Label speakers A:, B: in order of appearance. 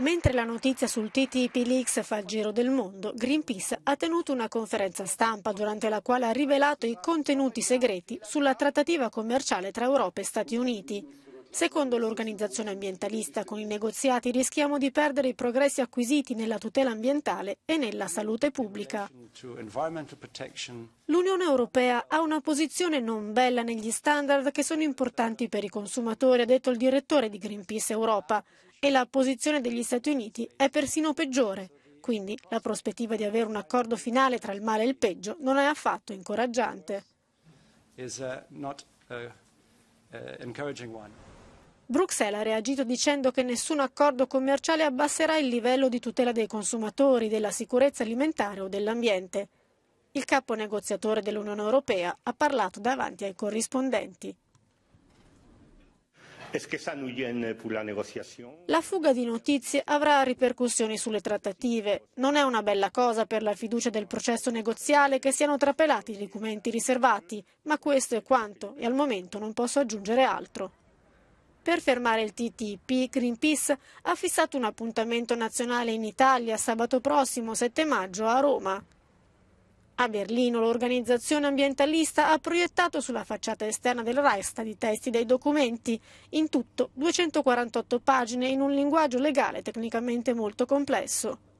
A: Mentre la notizia sul TTIP Leaks fa il giro del mondo, Greenpeace ha tenuto una conferenza stampa durante la quale ha rivelato i contenuti segreti sulla trattativa commerciale tra Europa e Stati Uniti. Secondo l'organizzazione ambientalista, con i negoziati rischiamo di perdere i progressi acquisiti nella tutela ambientale e nella salute pubblica. L'Unione Europea ha una posizione non bella negli standard che sono importanti per i consumatori, ha detto il direttore di Greenpeace Europa, e la posizione degli Stati Uniti è persino peggiore. Quindi la prospettiva di avere un accordo finale tra il male e il peggio non è affatto incoraggiante. Is, uh, not, uh, uh, Bruxelles ha reagito dicendo che nessun accordo commerciale abbasserà il livello di tutela dei consumatori, della sicurezza alimentare o dell'ambiente. Il capo negoziatore dell'Unione Europea ha parlato davanti ai corrispondenti. La fuga di notizie avrà ripercussioni sulle trattative. Non è una bella cosa per la fiducia del processo negoziale che siano trapelati i documenti riservati, ma questo è quanto e al momento non posso aggiungere altro. Per fermare il TTIP, Greenpeace ha fissato un appuntamento nazionale in Italia sabato prossimo 7 maggio a Roma. A Berlino l'organizzazione ambientalista ha proiettato sulla facciata esterna del Reichstag i testi dei documenti, in tutto 248 pagine in un linguaggio legale tecnicamente molto complesso.